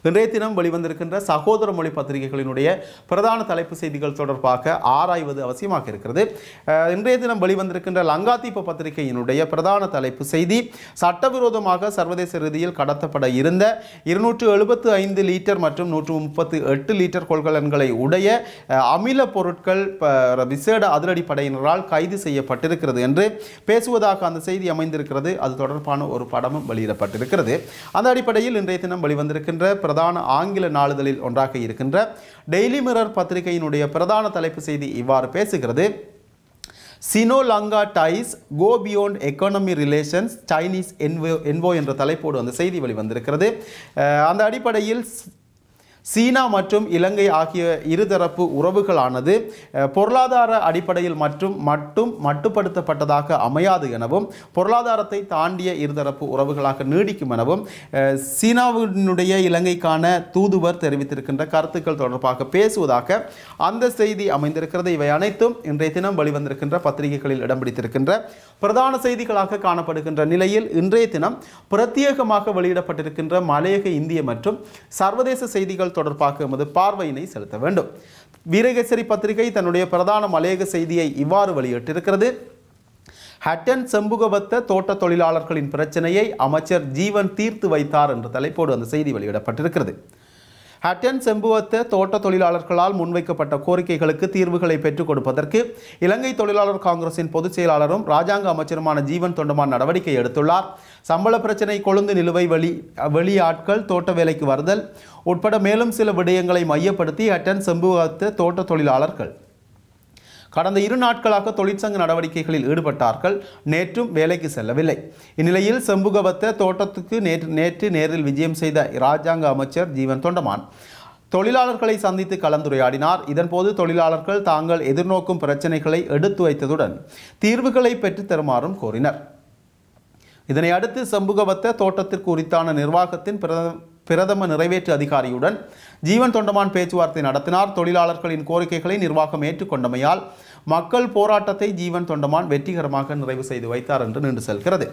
இன்றைய தினம் வெளிவந்திருக்கின்ற சகோதர மொழி பத்திரிகைகளினுடைய பிரதான தலைப்பு செய்திகள் தொடர்பாக ஆராய்வது அவசியமாக இருக்கிறது இன்றைய தினம் வெளிவந்திருக்கின்ற லங்காத்தீப்பு பத்திரிகையினுடைய பிரதான தலைப்பு செய்தி சட்டவிரோதமாக சர்வதேச ரீதியில் கடத்தப்பட இருந்த இருநூற்று எழுபத்து ஐந்து லிட்டர் மற்றும் நூற்று முப்பத்து எட்டு லிட்டர் கொள்கலன்களை உடைய அமில பொருட்கள் விசேட அதிரடி படையினரால் கைது செய்யப்பட்டிருக்கிறது என்று பேசுவதாக அந்த செய்தி அமைந்திருக்கிறது அது தொடர்பான ஒரு படமும் வெளியிடப்பட்டிருக்கிறது அந்த அடிப்படையில் இன்றைய தினம் வெளிவந்திருக்கின்ற பிரதான ஆங்கில நாளிதழில் ஒன்றாக இருக்கின்ற டெய்லி மிரர் பத்திரிகையினுடைய பிரதான தலைப்பு செய்தி இவ்வாறு பேசுகிறது Sino Lanka ties go beyond economy relations Chinese envoy envoy என்ற தலைப்போடு அந்த செய்தி வெளிவந்திருக்கிறது அந்த அடிப்படையில் சீனா மற்றும் இலங்கை ஆகிய இருதரப்பு உறவுகளானது பொருளாதார அடிப்படையில் மற்றும் மட்டும் மட்டுப்படுத்தப்பட்டதாக அமையாது எனவும் பொருளாதாரத்தை தாண்டிய இருதரப்பு உறவுகளாக நீடிக்கும் எனவும் சீனாவினுடைய இலங்கைக்கான தூதுவர் தெரிவித்திருக்கின்ற கருத்துக்கள் தொடர்பாக பேசுவதாக அந்த செய்தி அமைந்திருக்கிறது இவை அனைத்தும் இன்றைய தினம் வெளிவந்திருக்கின்ற பத்திரிகைகளில் இடம் பிடித்திருக்கின்ற பிரதான செய்திகளாக காணப்படுகின்ற நிலையில் இன்றைய தினம் பிரத்யேகமாக வெளியிடப்பட்டிருக்கின்ற மலையக இந்திய மற்றும் சர்வதேச செய்திகள் தொடர்பாக எமது பார்வையினை செலுத்த வேண்டும் வீரகேசரி பத்திரிகை தன்னுடைய பிரதான மலையக செய்தியை இவ்வாறு வெளியிட்டிருக்கிறது ஹட்டன் செம்புகபத்த தோட்ட தொழிலாளர்களின் பிரச்சனையை அமைச்சர் ஜீவன் தீர்த்து வைத்தார் என்ற தலைப்போடு அந்த செய்தி வெளியிடப்பட்டிருக்கிறது ஹட்டன் செம்புவத்த தோட்ட தொழிலாளர்களால் முன்வைக்கப்பட்ட கோரிக்கைகளுக்கு தீர்வுகளை பெற்றுக் கொடுப்பதற்கு இலங்கை தொழிலாளர் காங்கிரசின் பொதுச் செயலாளரும் ராஜாங்க அமைச்சருமான ஜீவன் தொண்டமான் நடவடிக்கை எடுத்துள்ளார் சம்பள பிரச்சினை கொழுந்து நிலுவை வெளி வெளியாட்கள் தோட்ட வேலைக்கு வருதல் உட்பட மேலும் சில விடயங்களை மையப்படுத்தி ஹட்டன் செம்புவத்த தோட்ட தொழிலாளர்கள் கடந்த இரு நாட்களாக தொழிற்சங்க நடவடிக்கைகளில் ஈடுபட்டார்கள் நேற்றும் வேலைக்கு செல்லவில்லை இந்நிலையில் செம்புகபத்த தோட்டத்துக்கு நேற்று நேற்று நேரில் விஜயம் செய்த இராஜாங்க அமைச்சர் ஜீவன் தொண்டமான் தொழிலாளர்களை சந்தித்து கலந்துரையாடினார் இதன்போது தொழிலாளர்கள் தாங்கள் எதிர்நோக்கும் பிரச்சினைகளை எடுத்து வைத்ததுடன் தீர்வுகளை பெற்றுத்தருமாறும் கோரினர் இதனையடுத்து அடுத்து தோட்டத்திற்கு உரித்தான நிர்வாகத்தின் பிரதம பிரதம நிறைவேற்று அதிகாரியுடன் ஜீவன் தொண்டமான் பேச்சுவார்த்தை நடத்தினார் தொழிலாளர்களின் கோரிக்கைகளை நிர்வாகம் ஏற்றுக்கொண்டமையால் மக்கள் போராட்டத்தை ஜீவன் தொண்டமான் வெற்றிகரமாக நிறைவு செய்து வைத்தார் என்று நின்று செல்கிறது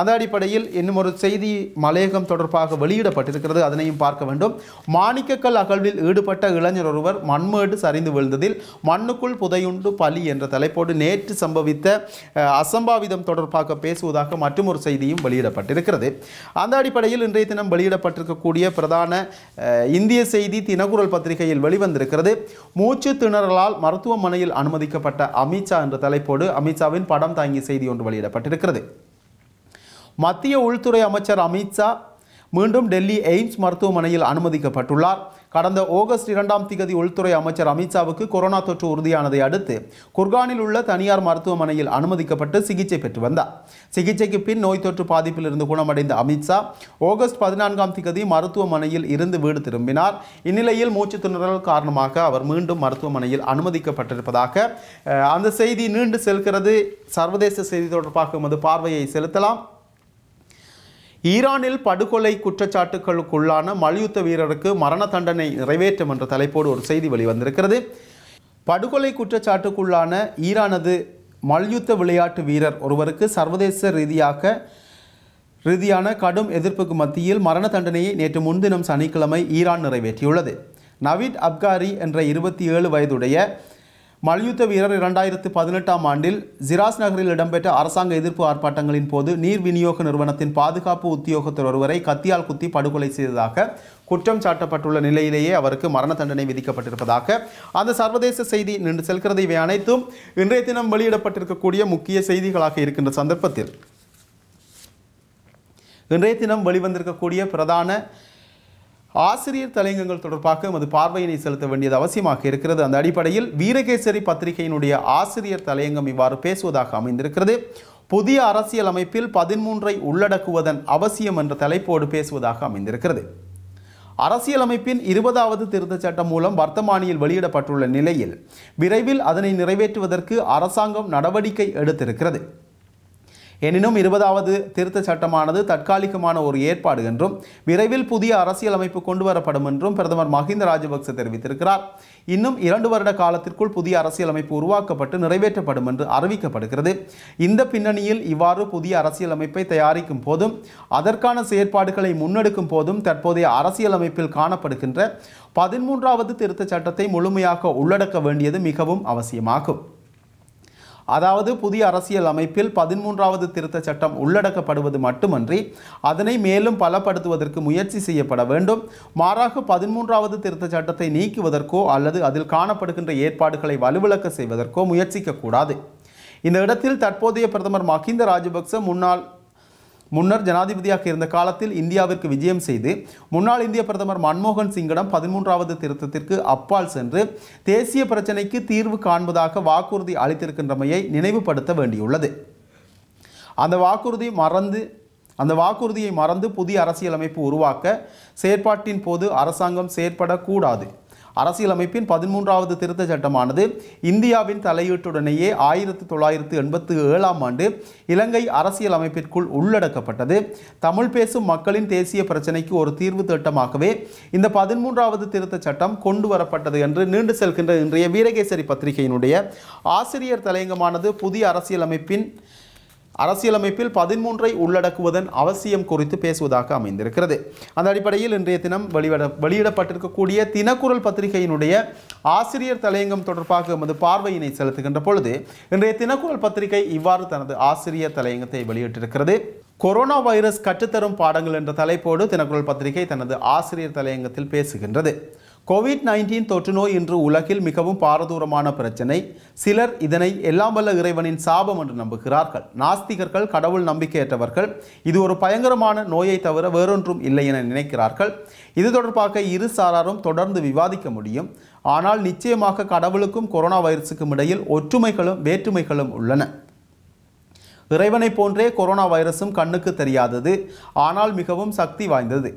அந்த அடிப்படையில் இன்னும் ஒரு செய்தி மலையகம் தொடர்பாக வெளியிடப்பட்டிருக்கிறது அதனையும் பார்க்க வேண்டும் மாணிக்கக்கல் அகழ்வில் ஈடுபட்ட இளைஞர் ஒருவர் மண்மேடு சரிந்து விழுந்ததில் மண்ணுக்குள் புதையுண்டு பலி என்ற தலைப்போடு நேற்று சம்பவித்த அசம்பாவிதம் தொடர்பாக பேசுவதாக மற்றும் ஒரு செய்தியும் வெளியிடப்பட்டிருக்கிறது அந்த அடிப்படையில் இன்றைய தினம் வெளியிடப்பட்டிருக்கக்கூடிய பிரதான இந்திய செய்தி தினக்குரல் பத்திரிகையில் வெளிவந்திருக்கிறது மூச்சு திணறலால் மருத்துவமனையில் அனுமதிக்கப்பட்ட செய்யப்பட்ட அமித்ஷா என்ற தலைப்போடு அமித்ஷாவின் படம் தாங்கிய செய்தி ஒன்று வெளியிடப்பட்டிருக்கிறது மத்திய உள்துறை அமைச்சர் அமித்ஷா மீண்டும் டெல்லி எய்ம்ஸ் மருத்துவமனையில் அனுமதிக்கப்பட்டுள்ளார் கடந்த ஆகஸ்ட் இரண்டாம் திகதி உள்துறை அமைச்சர் அமித்ஷாவுக்கு கொரோனா தொற்று உறுதியானதை அடுத்து குர்கானில் உள்ள தனியார் மருத்துவமனையில் அனுமதிக்கப்பட்டு சிகிச்சை பெற்று வந்தார் சிகிச்சைக்கு பின் நோய் தொற்று பாதிப்பில் இருந்து குணமடைந்த அமித்ஷா ஆகஸ்ட் பதினான்காம் திகதி மருத்துவமனையில் இருந்து வீடு திரும்பினார் இந்நிலையில் மூச்சு திணறல் காரணமாக அவர் மீண்டும் மருத்துவமனையில் அனுமதிக்கப்பட்டிருப்பதாக அந்த செய்தி நீண்டு செல்கிறது சர்வதேச செய்தி தொடர்பாக எமது பார்வையை செலுத்தலாம் ஈரானில் படுகொலை குற்றச்சாட்டுகளுக்குள்ளான மல்யுத்த வீரருக்கு மரண தண்டனை நிறைவேற்றும் என்ற தலைப்போடு ஒரு செய்தி வெளிவந்திருக்கிறது படுகொலை குற்றச்சாட்டுக்குள்ளான ஈரானது மல்யுத்த விளையாட்டு வீரர் ஒருவருக்கு சர்வதேச ரீதியாக ரீதியான கடும் எதிர்ப்புக்கு மத்தியில் மரண தண்டனையை நேற்று முன்தினம் சனிக்கிழமை ஈரான் நிறைவேற்றியுள்ளது நவீத் அப்காரி என்ற இருபத்தி ஏழு வயதுடைய மல்யுத்த வீரர் இரண்டாயிரத்து பதினெட்டாம் ஆண்டில் ஜிராஸ் நகரில் இடம்பெற்ற அரசாங்க எதிர்ப்பு ஆர்ப்பாட்டங்களின் போது நீர் விநியோக நிறுவனத்தின் பாதுகாப்பு உத்தியோகத்தர் ஒருவரை கத்தியால் குத்தி படுகொலை செய்ததாக குற்றம் சாட்டப்பட்டுள்ள நிலையிலேயே அவருக்கு மரண தண்டனை விதிக்கப்பட்டிருப்பதாக அந்த சர்வதேச செய்தி நின்று செல்கிறது இவை அனைத்தும் இன்றைய தினம் வெளியிடப்பட்டிருக்கக்கூடிய முக்கிய செய்திகளாக இருக்கின்ற சந்தர்ப்பத்தில் இன்றைய தினம் வெளிவந்திருக்கக்கூடிய பிரதான ஆசிரியர் தலையங்கங்கள் தொடர்பாக எமது பார்வையினை செலுத்த வேண்டியது அவசியமாக இருக்கிறது அந்த அடிப்படையில் வீரகேசரி பத்திரிகையினுடைய ஆசிரியர் தலையங்கம் இவ்வாறு பேசுவதாக அமைந்திருக்கிறது புதிய அரசியல் அமைப்பில் பதிமூன்றை உள்ளடக்குவதன் அவசியம் என்ற தலைப்போடு பேசுவதாக அமைந்திருக்கிறது அரசியலமைப்பின் இருபதாவது திருத்தச் சட்டம் மூலம் வர்த்தமானியில் வெளியிடப்பட்டுள்ள நிலையில் விரைவில் அதனை நிறைவேற்றுவதற்கு அரசாங்கம் நடவடிக்கை எடுத்திருக்கிறது எனினும் இருபதாவது திருத்த சட்டமானது தற்காலிகமான ஒரு ஏற்பாடு என்றும் விரைவில் புதிய அரசியல் அமைப்பு கொண்டு வரப்படும் என்றும் பிரதமர் மஹிந்த ராஜபக்ச தெரிவித்திருக்கிறார் இன்னும் இரண்டு வருட காலத்திற்குள் புதிய அரசியல் அமைப்பு உருவாக்கப்பட்டு நிறைவேற்றப்படும் என்று அறிவிக்கப்படுகிறது இந்த பின்னணியில் இவ்வாறு புதிய அரசியல் அமைப்பை தயாரிக்கும் போதும் அதற்கான செயற்பாடுகளை முன்னெடுக்கும் போதும் தற்போதைய அரசியல் அமைப்பில் காணப்படுகின்ற பதிமூன்றாவது திருத்த சட்டத்தை முழுமையாக உள்ளடக்க வேண்டியது மிகவும் அவசியமாகும் அதாவது புதிய அரசியல் அமைப்பில் பதிமூன்றாவது திருத்த சட்டம் உள்ளடக்கப்படுவது மட்டுமன்றி அதனை மேலும் பலப்படுத்துவதற்கு முயற்சி செய்யப்பட வேண்டும் மாறாக பதிமூன்றாவது திருத்த சட்டத்தை நீக்குவதற்கோ அல்லது அதில் காணப்படுகின்ற ஏற்பாடுகளை வலுவிழக்க செய்வதற்கோ முயற்சிக்கக்கூடாது இந்த இடத்தில் தற்போதைய பிரதமர் மஹிந்த ராஜபக்ச முன்னாள் முன்னர் ஜனாதிபதியாக இருந்த காலத்தில் இந்தியாவிற்கு விஜயம் செய்து முன்னாள் இந்திய பிரதமர் மன்மோகன் சிங்கிடம் பதிமூன்றாவது திருத்தத்திற்கு அப்பால் சென்று தேசிய பிரச்சினைக்கு தீர்வு காண்பதாக வாக்குறுதி அளித்திருக்கின்றமையை நினைவுபடுத்த வேண்டியுள்ளது அந்த வாக்குறுதி மறந்து அந்த வாக்குறுதியை மறந்து புதிய அரசியலமைப்பு உருவாக்க செயற்பாட்டின் போது அரசாங்கம் செயற்படக்கூடாது அரசியலமைப்பின் பதிமூன்றாவது திருத்த சட்டமானது இந்தியாவின் தலையீட்டுடனேயே ஆயிரத்தி தொள்ளாயிரத்து எண்பத்தி ஏழாம் ஆண்டு இலங்கை அரசியல் அமைப்பிற்குள் உள்ளடக்கப்பட்டது தமிழ் பேசும் மக்களின் தேசிய பிரச்சினைக்கு ஒரு தீர்வு திட்டமாகவே இந்த பதிமூன்றாவது திருத்த சட்டம் கொண்டு வரப்பட்டது என்று நீண்டு செல்கின்ற இன்றைய வீரகேசரி பத்திரிகையினுடைய ஆசிரியர் தலையங்கமானது புதிய அரசியலமைப்பின் அரசியலமைப்பில் பதிமூன்றை உள்ளடக்குவதன் அவசியம் குறித்து பேசுவதாக அமைந்திருக்கிறது அந்த அடிப்படையில் இன்றைய தினம் வெளியிட வெளியிடப்பட்டிருக்கக்கூடிய தினக்குரல் பத்திரிகையினுடைய ஆசிரியர் தலையங்கம் தொடர்பாக எமது பார்வையினை செலுத்துகின்ற பொழுது இன்றைய தினக்குரல் பத்திரிகை இவ்வாறு தனது ஆசிரியர் தலையங்கத்தை வெளியிட்டிருக்கிறது கொரோனா வைரஸ் கற்றுத்தரும் பாடங்கள் என்ற தலைப்போடு தினக்குரல் பத்திரிகை தனது ஆசிரியர் தலையங்கத்தில் பேசுகின்றது கோவிட் நைன்டீன் தொற்றுநோய் இன்று உலகில் மிகவும் பாரதூரமான பிரச்சனை சிலர் இதனை எல்லாம் வல்ல இறைவனின் சாபம் என்று நம்புகிறார்கள் நாஸ்திகர்கள் கடவுள் நம்பிக்கையற்றவர்கள் இது ஒரு பயங்கரமான நோயை தவிர வேறொன்றும் இல்லை என நினைக்கிறார்கள் இது தொடர்பாக இரு சாராரும் தொடர்ந்து விவாதிக்க முடியும் ஆனால் நிச்சயமாக கடவுளுக்கும் கொரோனா வைரஸுக்கும் இடையில் ஒற்றுமைகளும் வேற்றுமைகளும் உள்ளன இறைவனை போன்றே கொரோனா வைரஸும் கண்ணுக்கு தெரியாதது ஆனால் மிகவும் சக்தி வாய்ந்தது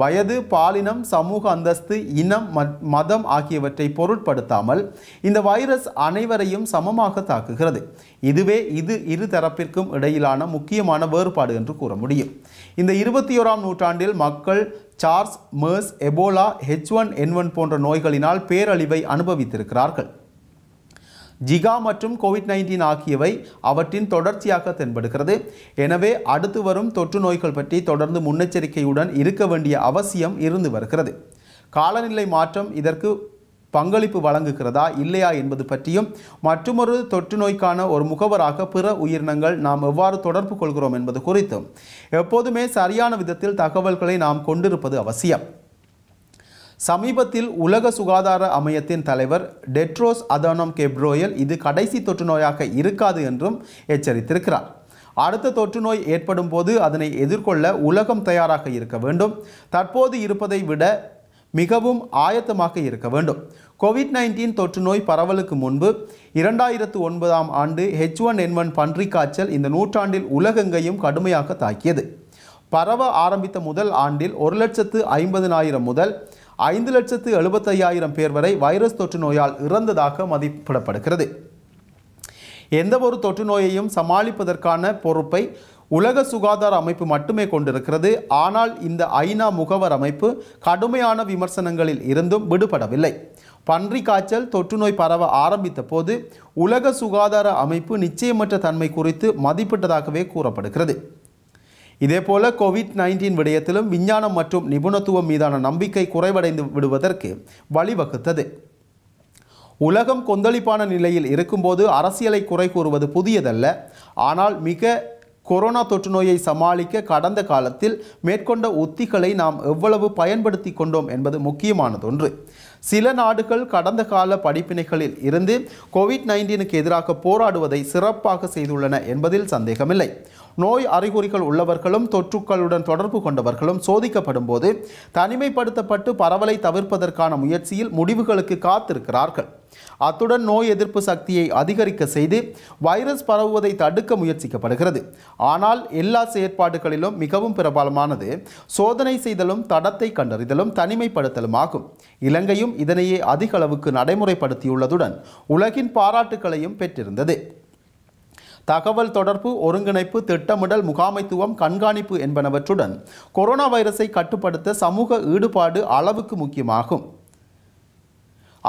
வயது பாலினம் சமூக அந்தஸ்து இனம் மதம் ஆகியவற்றை பொருட்படுத்தாமல் இந்த வைரஸ் அனைவரையும் சமமாக தாக்குகிறது இதுவே இது இரு தரப்பிற்கும் இடையிலான முக்கியமான வேறுபாடு என்று கூற முடியும் இந்த இருபத்தி ஓராம் நூற்றாண்டில் மக்கள் SARS MERS Ebola H one N one போன்ற நோய்களினால் பேரழிவை அனுபவித்திருக்கிறார்கள் ஜிகா மற்றும் கோவிட் நைன்டீன் ஆகியவை அவற்றின் தொடர்ச்சியாக தென்படுகிறது எனவே அடுத்து வரும் தொற்று நோய்கள் பற்றி தொடர்ந்து முன்னெச்சரிக்கையுடன் இருக்க வேண்டிய அவசியம் இருந்து வருகிறது காலநிலை மாற்றம் இதற்கு பங்களிப்பு வழங்குகிறதா இல்லையா என்பது பற்றியும் மற்றொரு தொற்று நோய்க்கான ஒரு முகவராக பிற உயிரினங்கள் நாம் எவ்வாறு தொடர்பு கொள்கிறோம் என்பது குறித்தும் எப்போதுமே சரியான விதத்தில் தகவல்களை நாம் கொண்டிருப்பது அவசியம் சமீபத்தில் உலக சுகாதார அமையத்தின் தலைவர் டெட்ரோஸ் அதானம் கெப்ரோயல் இது கடைசி தொற்று நோயாக இருக்காது என்றும் எச்சரித்திருக்கிறார் அடுத்த தொற்று நோய் ஏற்படும் போது அதனை எதிர்கொள்ள உலகம் தயாராக இருக்க வேண்டும் தற்போது இருப்பதை விட மிகவும் ஆயத்தமாக இருக்க வேண்டும் கோவிட் நைன்டீன் தொற்று நோய் பரவலுக்கு முன்பு இரண்டாயிரத்து ஒன்பதாம் ஆண்டு ஹெச் ஒன் என் ஒன் பன்றிக் காய்ச்சல் இந்த நூற்றாண்டில் உலகெங்கையும் கடுமையாக தாக்கியது பரவ ஆரம்பித்த முதல் ஆண்டில் ஒரு லட்சத்து ஐம்பதினாயிரம் முதல் ஐந்து லட்சத்து எழுபத்தையாயிரம் பேர் வரை வைரஸ் தொற்று நோயால் இறந்ததாக மதிப்பிடப்படுகிறது ஒரு தொற்று நோயையும் சமாளிப்பதற்கான பொறுப்பை உலக சுகாதார அமைப்பு மட்டுமே கொண்டிருக்கிறது ஆனால் இந்த ஐநா முகவர் அமைப்பு கடுமையான விமர்சனங்களில் இருந்தும் விடுபடவில்லை பன்றி காய்ச்சல் தொற்றுநோய் பரவ ஆரம்பித்த போது உலக சுகாதார அமைப்பு நிச்சயமற்ற தன்மை குறித்து மதிப்பிட்டதாகவே கூறப்படுகிறது இதே போல கோவிட் நைன்டீன் விடயத்திலும் விஞ்ஞானம் மற்றும் நிபுணத்துவம் மீதான நம்பிக்கை குறைவடைந்து விடுவதற்கு வழிவகுத்தது உலகம் கொந்தளிப்பான நிலையில் இருக்கும்போது அரசியலை குறை கூறுவது புதியதல்ல ஆனால் மிக கொரோனா தொற்று நோயை சமாளிக்க கடந்த காலத்தில் மேற்கொண்ட உத்திகளை நாம் எவ்வளவு பயன்படுத்தி கொண்டோம் என்பது முக்கியமானதொன்று சில நாடுகள் கடந்த கால படிப்பினைகளில் இருந்து கோவிட் நைன்டீனுக்கு எதிராக போராடுவதை சிறப்பாக செய்துள்ளன என்பதில் சந்தேகமில்லை நோய் அறிகுறிகள் உள்ளவர்களும் தொற்றுக்களுடன் தொடர்பு கொண்டவர்களும் சோதிக்கப்படும் போது தனிமைப்படுத்தப்பட்டு பரவலை தவிர்ப்பதற்கான முயற்சியில் முடிவுகளுக்கு காத்திருக்கிறார்கள் அத்துடன் நோய் எதிர்ப்பு சக்தியை அதிகரிக்க செய்து வைரஸ் பரவுவதை தடுக்க முயற்சிக்கப்படுகிறது ஆனால் எல்லா செயற்பாடுகளிலும் மிகவும் பிரபலமானது சோதனை செய்தலும் தடத்தை கண்டறிதலும் தனிமைப்படுத்தலும் ஆகும் இலங்கையும் இதனையே அதிக அளவுக்கு நடைமுறைப்படுத்தியுள்ளதுடன் உலகின் பாராட்டுகளையும் பெற்றிருந்தது தகவல் தொடர்பு ஒருங்கிணைப்பு திட்டமிடல் முகாமைத்துவம் கண்காணிப்பு என்பனவற்றுடன் கொரோனா வைரஸை கட்டுப்படுத்த சமூக ஈடுபாடு அளவுக்கு முக்கியமாகும்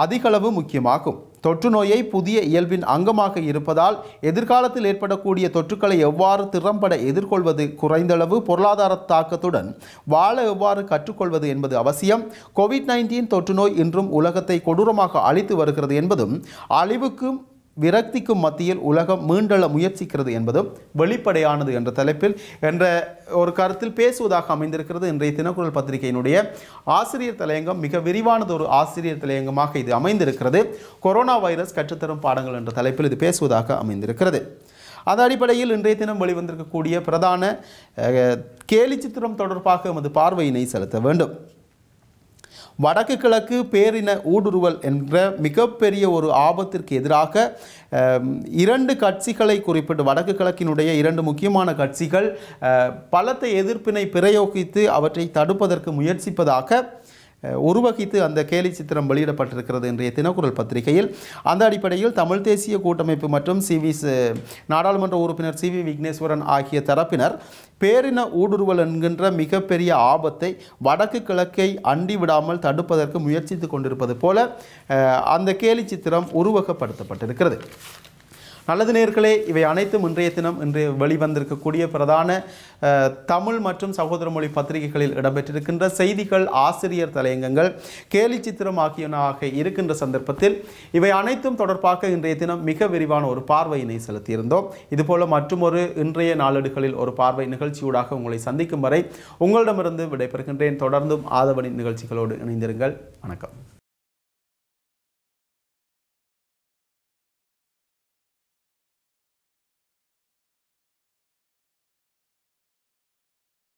அதிகளவு முக்கியமாகும் தொற்று நோயை புதிய இயல்பின் அங்கமாக இருப்பதால் எதிர்காலத்தில் ஏற்படக்கூடிய தொற்றுக்களை எவ்வாறு திறம்பட எதிர்கொள்வது குறைந்தளவு பொருளாதார தாக்கத்துடன் வாழ எவ்வாறு கற்றுக்கொள்வது என்பது அவசியம் கோவிட் நைன்டீன் தொற்று நோய் இன்றும் உலகத்தை கொடூரமாக அழித்து வருகிறது என்பதும் அழிவுக்கும் விரக்திக்கும் மத்தியில் உலகம் மீண்டள முயற்சிக்கிறது என்பதும் வெளிப்படையானது என்ற தலைப்பில் என்ற ஒரு கருத்தில் பேசுவதாக அமைந்திருக்கிறது இன்றைய தினக்குரல் பத்திரிகையினுடைய ஆசிரியர் தலையங்கம் மிக விரிவானது ஒரு ஆசிரியர் தலையங்கமாக இது அமைந்திருக்கிறது கொரோனா வைரஸ் கற்றுத்தரும் பாடங்கள் என்ற தலைப்பில் இது பேசுவதாக அமைந்திருக்கிறது அந்த அடிப்படையில் இன்றைய தினம் வெளிவந்திருக்கக்கூடிய பிரதான கேலி சித்திரம் தொடர்பாக எமது பார்வையினை செலுத்த வேண்டும் வடக்கு கிழக்கு பேரின ஊடுருவல் என்ற மிகப்பெரிய ஒரு ஆபத்திற்கு எதிராக இரண்டு கட்சிகளை குறிப்பிட்டு வடக்கு கிழக்கினுடைய இரண்டு முக்கியமான கட்சிகள் பலத்த எதிர்ப்பினை பிரயோகித்து அவற்றை தடுப்பதற்கு முயற்சிப்பதாக உருவகித்து அந்த கேலி சித்திரம் வெளியிடப்பட்டிருக்கிறது இன்றைய தினக்குரல் பத்திரிகையில் அந்த அடிப்படையில் தமிழ் தேசிய கூட்டமைப்பு மற்றும் சி வி நாடாளுமன்ற உறுப்பினர் சி வி விக்னேஸ்வரன் ஆகிய தரப்பினர் பேரின ஊடுருவல் என்கின்ற மிகப்பெரிய ஆபத்தை வடக்கு கிழக்கை அண்டி விடாமல் தடுப்பதற்கு முயற்சித்து கொண்டிருப்பது போல அந்த கேலி சித்திரம் உருவகப்படுத்தப்பட்டிருக்கிறது நல்லது நேர்களே இவை அனைத்தும் இன்றைய தினம் இன்று வெளிவந்திருக்கக்கூடிய பிரதான தமிழ் மற்றும் சகோதர மொழி பத்திரிகைகளில் இடம்பெற்றிருக்கின்ற செய்திகள் ஆசிரியர் தலையங்கங்கள் கேலி சித்திரம் ஆகியனாக இருக்கின்ற சந்தர்ப்பத்தில் இவை அனைத்தும் தொடர்பாக இன்றைய தினம் மிக விரிவான ஒரு பார்வையினை செலுத்தியிருந்தோம் இதுபோல மற்றொரு இன்றைய நாளேடுகளில் ஒரு பார்வை நிகழ்ச்சியூடாக உங்களை சந்திக்கும் வரை உங்களிடமிருந்து விடைபெறுகின்றேன் தொடர்ந்தும் ஆதவனின் நிகழ்ச்சிகளோடு இணைந்திருங்கள் வணக்கம்